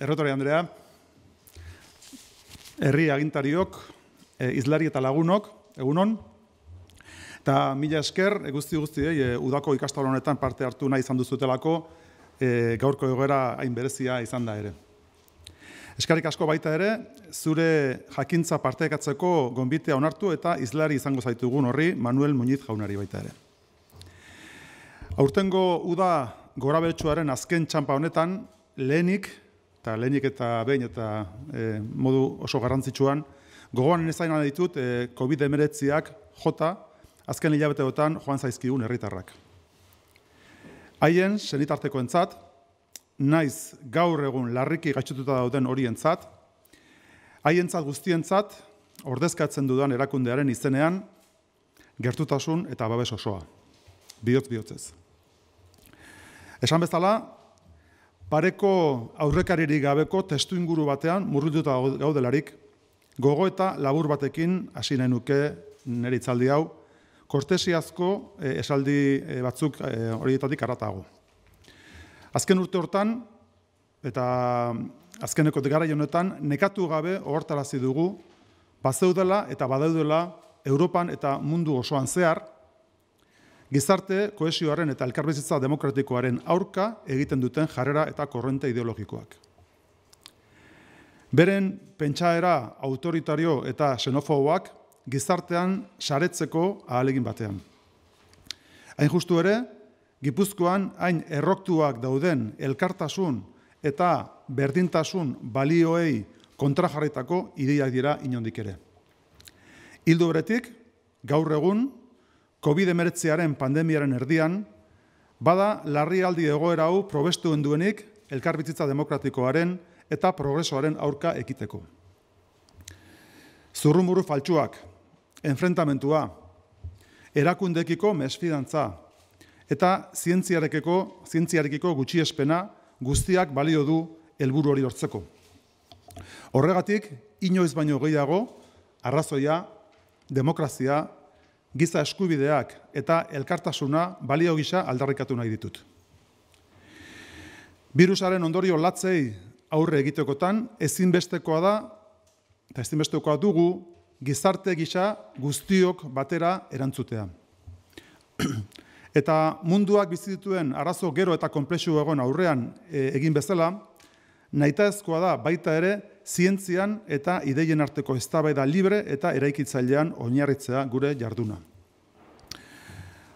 Errotari Andrea, herri agintariok, eh, izlari eta lagunok, egunon, eta mila esker, eguzti eh, guzti, e, udako ikasta honetan parte hartu nahi izan duzutelako, gaurko egoera hain berezia izan da ere. Eskarik asko baita ere, zure jakintza partekatzeko gonbitea onartu eta izlari izango zaitugun horri Manuel Muñiz jaunari baita ere. Aurtengo uda gorabetsuaren azken txampa honetan, lehenik eta lehenik eta behin eta eh, modu oso garrantzitsuan, gogoan nezain ditut e, eh, COVID-19ak jota azken hilabeteotan joan zaizkigun herritarrak. Haien entzat, naiz gaur egun larriki gaitxututa dauden horientzat, haientzat guztientzat ordezkatzen dudan erakundearen izenean gertutasun eta babes osoa. Biotz bihotzez. Esan bezala, Pareko aurrekaririk gabeko testu inguru batean murrituta gaudelarik, gogo eta labur batekin hasi nahi nuke nire itzaldi hau, kortesiazko asko eh, esaldi eh, batzuk eh, horietatik aratago. Azken urte hortan, eta mm, azkeneko gara honetan nekatu gabe ohartarazi dugu, bazeudela eta badaudela Europan eta mundu osoan zehar, Gizarte, koesioaren eta elkarbizitza demokratikoaren aurka egiten duten jarrera eta korrente ideologikoak. Beren pentsaera autoritario eta xenofoboak gizartean saretzeko ahalegin batean. Hain justu ere, gipuzkoan hain erroktuak dauden elkartasun eta berdintasun balioei kontra jarritako ideiak dira inondik ere. Hildo beretik, gaur egun, COVID-19 pandemiaren erdian, bada larrialdi egoera hau probestuen duenik elkarbizitza demokratikoaren eta progresoaren aurka ekiteko. Zurrumuru faltsuak, enfrentamentua, erakundekiko mesfidantza eta zientziarekeko, zientziarekiko gutxi espena guztiak balio du helburu hori hortzeko. Horregatik, inoiz baino gehiago, arrazoia, demokrazia giza eskubideak eta elkartasuna balio gisa aldarrikatu nahi ditut. Birusaren ondorio latzei aurre egitekotan, ezinbestekoa da, eta ezinbestekoa dugu, gizarte gisa guztiok batera erantzutea. Eta munduak dituen arazo gero eta konplexu egon aurrean eh, egin bezala, nahita ezkoa da baita ere zientzian eta ideien arteko da libre eta eraikitzailean oinarritzea gure jarduna.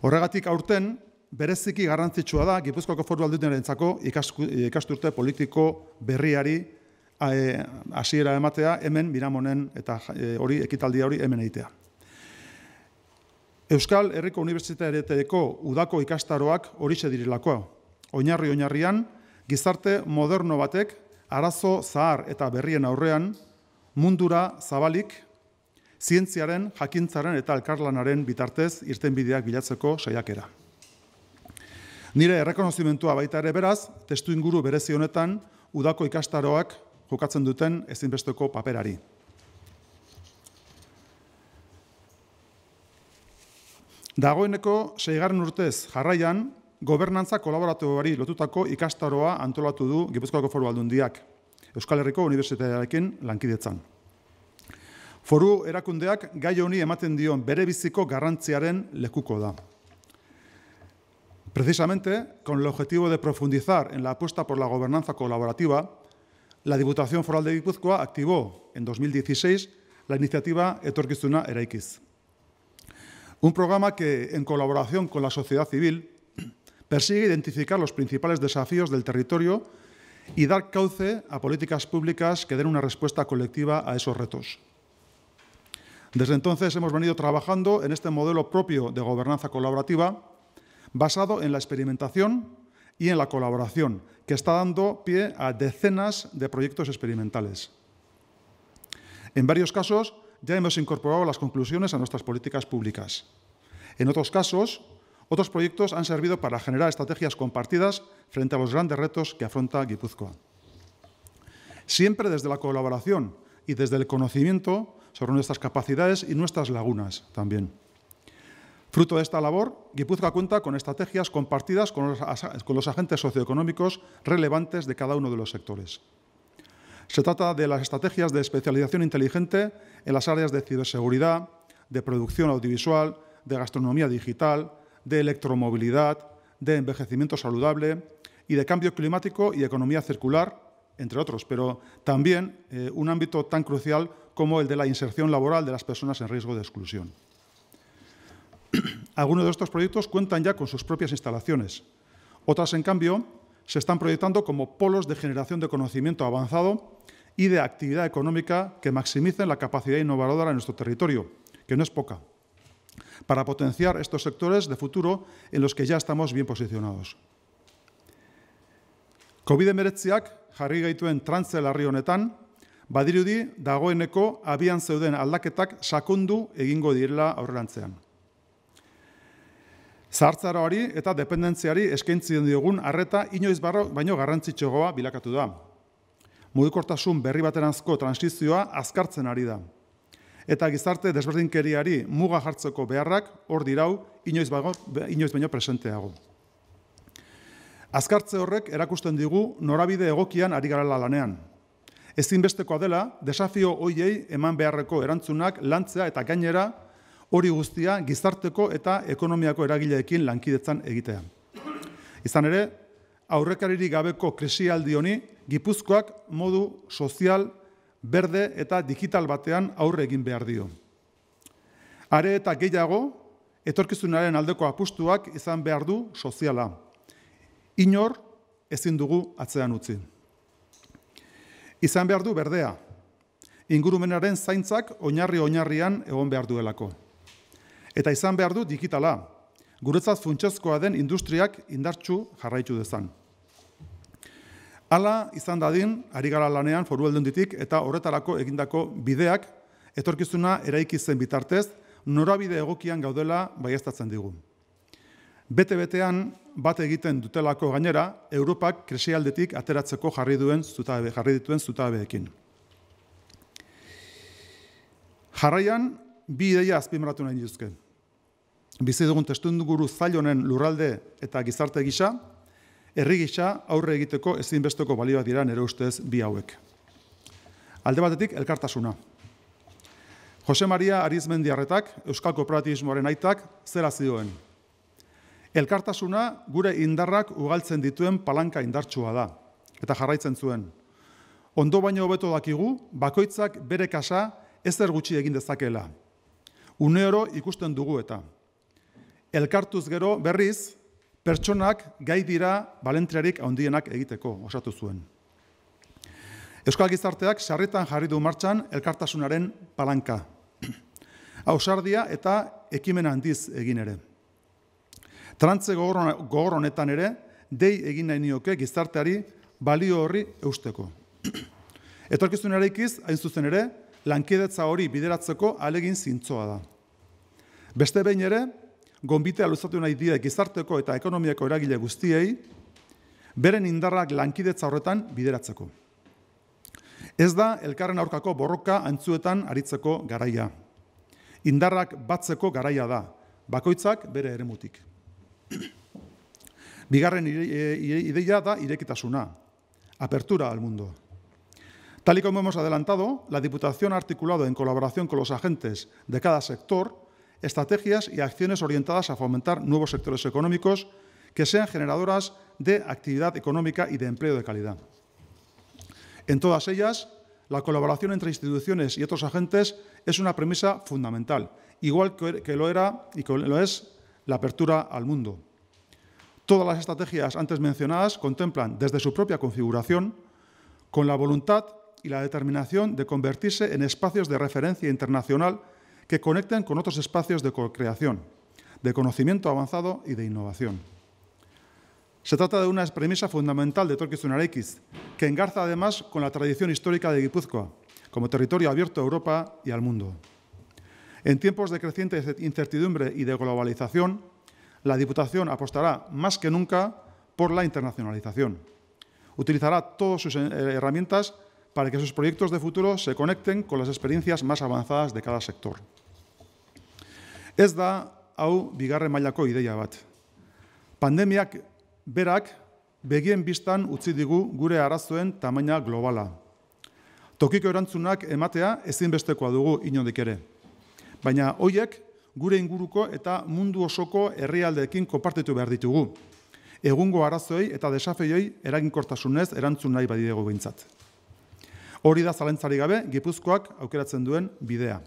Horregatik aurten, bereziki garrantzitsua da Gipuzkoako Foru Aldundiaren ikasturte politiko berriari e, hasiera ematea hemen Miramonen eta e, hori ekitaldia hori hemen egitea. Euskal Herriko Unibertsitateko udako ikastaroak hori direlako. Oinarri oinarrian, gizarte moderno batek arazo zahar eta berrien aurrean, mundura zabalik, zientziaren, jakintzaren eta alkarlanaren bitartez irtenbideak bilatzeko saiakera. Nire errekonozimentua baita ere beraz, testu inguru berezi honetan udako ikastaroak jokatzen duten ezinbesteko paperari. Dagoeneko seigarren urtez jarraian, Gobernantza kolaboratuari lotutako ikastaroa antolatu du Gipuzkoako Foru Aldundiak, Euskal Herriko Unibertsitatearekin lankidetzan. Foru erakundeak gai honi ematen dion bere biziko garrantziaren lekuko da. Precisamente, con el objetivo de profundizar en la apuesta por la gobernanza colaborativa, la Diputación Foral de Gipuzkoa activó en 2016 la iniciativa Etorkizuna Eraikiz. Un programa que, en colaboración con la sociedad civil, persigue identificar los principales desafíos del territorio y dar cauce a políticas públicas que den una respuesta colectiva a esos retos. Desde entonces hemos venido trabajando en este modelo propio de gobernanza colaborativa basado en la experimentación y en la colaboración, que está dando pie a decenas de proyectos experimentales. En varios casos ya hemos incorporado las conclusiones a nuestras políticas públicas. En otros casos, otros proyectos han servido para generar estrategias compartidas frente a los grandes retos que afronta Guipúzcoa. Siempre desde la colaboración y desde el conocimiento sobre nuestras capacidades y nuestras lagunas también. Fruto de esta labor, Guipúzcoa cuenta con estrategias compartidas con los, agentes socioeconómicos relevantes de cada uno de los sectores. Se trata de las estrategias de especialización inteligente en las áreas de ciberseguridad, de producción audiovisual, de gastronomía digital, de electromovilidad, de envejecimiento saludable y de cambio climático y economía circular, entre otros, pero también eh, un ámbito tan crucial como el de la inserción laboral de las personas en riesgo de exclusión. Algunos de estos proyectos cuentan ya con sus propias instalaciones. Otras, en cambio, se están proyectando como polos de generación de conocimiento avanzado y de actividad económica que maximicen la capacidad innovadora en nuestro territorio, que no es poca. para potenciar estos sectores de futuro en los que ya estamos bien posicionados. COVID-19 jarri gaituen trantzelarri honetan, badirudi dagoeneko abian zeuden aldaketak sakundu egingo direla aurrelantzean. Zartzaro eta dependentziari eskaintzi diogun arreta inoiz barro baino garrantzitsogoa bilakatu da. Mudikortasun berri baten transizioa azkartzen ari da eta gizarte desberdinkeriari muga jartzeko beharrak hor dirau inoiz, inoiz baino presenteago. Azkartze horrek erakusten digu norabide egokian ari garala lanean. Ezin bestekoa dela desafio hoiei eman beharreko erantzunak lantzea eta gainera hori guztia gizarteko eta ekonomiako eragileekin lankidetzan egitea. Izan ere, aurrekaririk gabeko krisialdi honi Gipuzkoak modu sozial berde eta digital batean aurre egin behar dio. Are eta gehiago, etorkizunaren aldeko apustuak izan behar du soziala. Inor, ezin dugu atzean utzi. Izan behar du berdea, ingurumenaren zaintzak oinarri oinarrian egon behar duelako. Eta izan behar du digitala, guretzat funtsezkoa den industriak indartsu jarraitu dezan. Hala, izan dadin, ari gara lanean foru aldun ditik eta horretarako egindako bideak, etorkizuna eraiki zen bitartez, norabide egokian gaudela baiestatzen digun. Bete-betean, bat egiten dutelako gainera, Europak kresialdetik ateratzeko jarri, duen zutabe, jarri dituen zutabeekin. Jarraian, bi ideia azpimaratu nahi dizke. Bizi dugun testu guru zailonen lurralde eta gizarte gisa, Errigisa aurre egiteko ezinbesteko balioa dira nere ustez bi hauek. Alde batetik elkartasuna. Jose Maria Arizmendiarretak, Euskal Kooperatismoaren aitak, zera zioen. Elkartasuna gure indarrak ugaltzen dituen palanka indartsua da, eta jarraitzen zuen. Ondo baino hobeto dakigu, bakoitzak bere kasa ezer gutxi egin dezakela. Une oro ikusten dugu eta. Elkartuz gero berriz, pertsonak gai dira balentriarik ahondienak egiteko, osatu zuen. Euskal Gizarteak sarritan jarri du martxan elkartasunaren palanka. Ausardia eta ekimen handiz egin ere. Trantze gogor honetan ere, dei egin nahi nioke gizarteari balio horri eusteko. Etorkizun ere ikiz, hain zuzen ere, lankidetza hori bideratzeko alegin zintzoa da. Beste behin ere, Gonbitea luzatu nahi die gizarteko eta ekonomiako eragile guztiei beren indarrak lankidetza horretan bideratzeko. Ez da elkarren aurkako borroka antzuetan aritzeko garaia. Indarrak batzeko garaia da, bakoitzak bere eremutik. Bigarren e, ideia da irekitasuna, apertura al mundo. Taliko hemos adelantado, la diputación ha articulado en colaboración con los agentes de cada sector estrategias y acciones orientadas a fomentar nuevos sectores económicos que sean generadoras de actividad económica y de empleo de calidad. En todas ellas, la colaboración entre instituciones y otros agentes es una premisa fundamental, igual que lo era y que lo es la apertura al mundo. Todas las estrategias antes mencionadas contemplan desde su propia configuración, con la voluntad y la determinación de convertirse en espacios de referencia internacional que conecten con otros espacios de co-creación, de conocimiento avanzado y de innovación. Se trata de una premisa fundamental de Torquizunarekis, que engarza además con la tradición histórica de Guipúzcoa, como territorio abierto a Europa y al mundo. En tiempos de creciente incertidumbre y de globalización, la Diputación apostará más que nunca por la internacionalización. Utilizará todas sus eh, herramientas para que sus proyectos de futuro se conecten con las experiencias más avanzadas de cada sector. Ez da hau bigarren mailako ideia bat. Pandemiak berak begien biztan utzi digu gure arazoen tamaina globala. Tokiko erantzunak ematea ezinbestekoa dugu inondik ere. Baina hoiek gure inguruko eta mundu osoko herrialdeekin kopartitu behar ditugu. Egungo arazoei eta desafeioi eraginkortasunez erantzun nahi badidego gintzat. Hori da zalentzari gabe, Gipuzkoak aukeratzen duen bidea.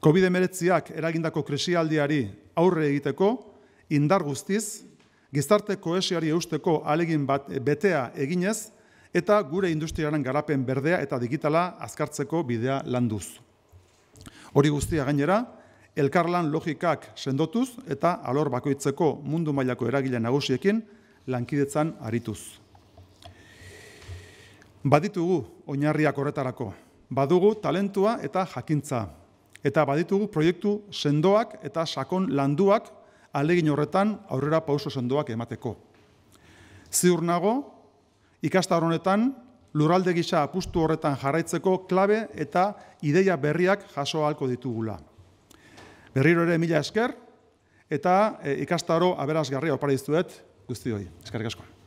COVID-19 eragindako krisialdiari aurre egiteko, indar guztiz, gizarte koesiari eusteko alegin bat eh, betea eginez, eta gure industriaren garapen berdea eta digitala azkartzeko bidea landuz. Hori guztia gainera, elkarlan logikak sendotuz eta alor bakoitzeko mundu mailako eragile nagusiekin lankidetzan arituz. Baditugu oinarriak horretarako. Badugu talentua eta jakintza, Eta baditugu proiektu sendoak eta sakon landuak alegin horretan aurrera pauso sendoak emateko. Ziur nago, ikasta honetan lurralde gisa apustu horretan jarraitzeko klabe eta ideia berriak jaso halko ditugula. Berriro ere mila esker eta eh, ikastaro aberazgarria oparizuet guzti hori. Eskerrik asko.